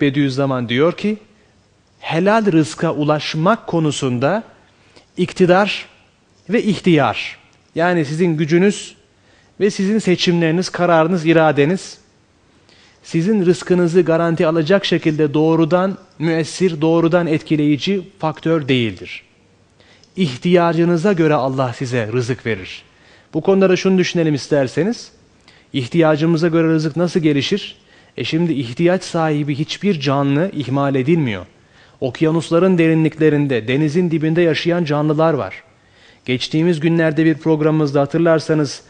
Bediüzzaman diyor ki, helal rızka ulaşmak konusunda iktidar ve ihtiyar, yani sizin gücünüz ve sizin seçimleriniz, kararınız, iradeniz, sizin rızkınızı garanti alacak şekilde doğrudan müessir, doğrudan etkileyici faktör değildir. İhtiyacınıza göre Allah size rızık verir. Bu konuda da şunu düşünelim isterseniz. ihtiyacımıza göre rızık nasıl gelişir? E şimdi ihtiyaç sahibi hiçbir canlı ihmal edilmiyor. Okyanusların derinliklerinde, denizin dibinde yaşayan canlılar var. Geçtiğimiz günlerde bir programımızda hatırlarsanız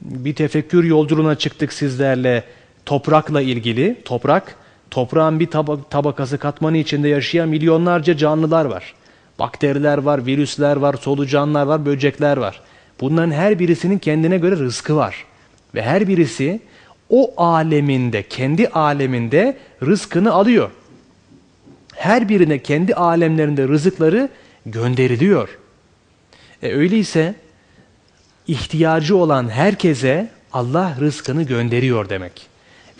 bir tefekkür yolculuğuna çıktık sizlerle toprakla ilgili. Toprak, toprağın bir tab tabakası katmanı içinde yaşayan milyonlarca canlılar var. Bakteriler var, virüsler var, solucanlar var, böcekler var. Bunların her birisinin kendine göre rızkı var. Ve her birisi o aleminde, kendi aleminde rızkını alıyor. Her birine kendi alemlerinde rızıkları gönderiliyor. E öyleyse ihtiyacı olan herkese Allah rızkını gönderiyor demek.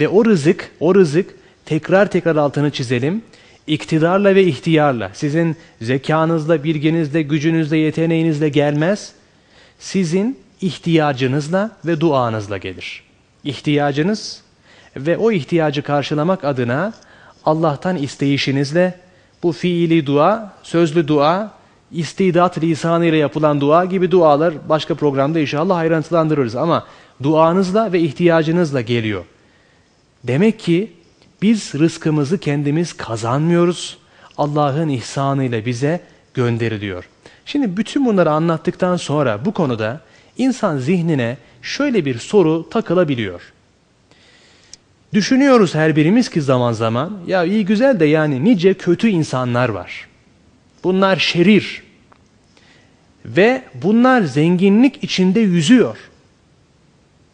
Ve o rızık, o rızık tekrar tekrar altını çizelim. İktidarla ve ihtiyarla, sizin zekanızla, bilginizle, gücünüzle, yeteneğinizle gelmez. Sizin ihtiyacınızla ve duanızla gelir.'' ihtiyacınız ve o ihtiyacı karşılamak adına Allah'tan isteyişinizle bu fiili dua, sözlü dua, istidat lisanıyla yapılan dua gibi dualar başka programda inşallah ayrıntılandırırız ama duanızla ve ihtiyacınızla geliyor. Demek ki biz rızkımızı kendimiz kazanmıyoruz. Allah'ın ihsanıyla bize gönderiliyor. Şimdi bütün bunları anlattıktan sonra bu konuda insan zihnine şöyle bir soru takılabiliyor. Düşünüyoruz her birimiz ki zaman zaman ya iyi güzel de yani nice kötü insanlar var. Bunlar şerir. Ve bunlar zenginlik içinde yüzüyor.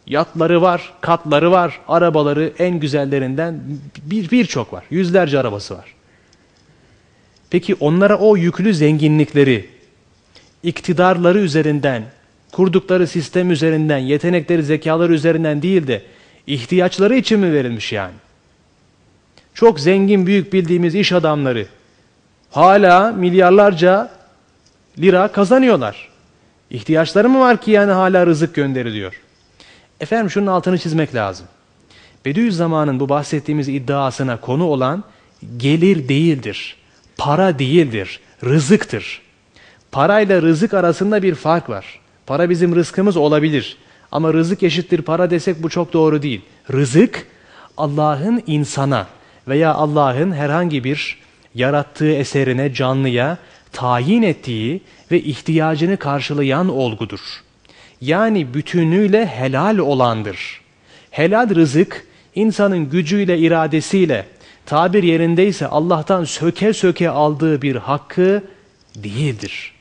Yatları var, katları var, arabaları en güzellerinden birçok bir, bir var. Yüzlerce arabası var. Peki onlara o yüklü zenginlikleri, iktidarları üzerinden Kurdukları sistem üzerinden, yetenekleri, zekaları üzerinden değil de ihtiyaçları için mi verilmiş yani? Çok zengin, büyük bildiğimiz iş adamları hala milyarlarca lira kazanıyorlar. İhtiyaçları mı var ki yani hala rızık gönderiliyor? Efendim şunun altını çizmek lazım. Bediüzzaman'ın bu bahsettiğimiz iddiasına konu olan gelir değildir, para değildir, rızıktır. Parayla rızık arasında bir fark var. Para bizim rızkımız olabilir. Ama rızık eşittir para desek bu çok doğru değil. Rızık Allah'ın insana veya Allah'ın herhangi bir yarattığı eserine, canlıya tayin ettiği ve ihtiyacını karşılayan olgudur. Yani bütünüyle helal olandır. Helal rızık insanın gücüyle, iradesiyle, tabir yerindeyse Allah'tan söke söke aldığı bir hakkı değildir.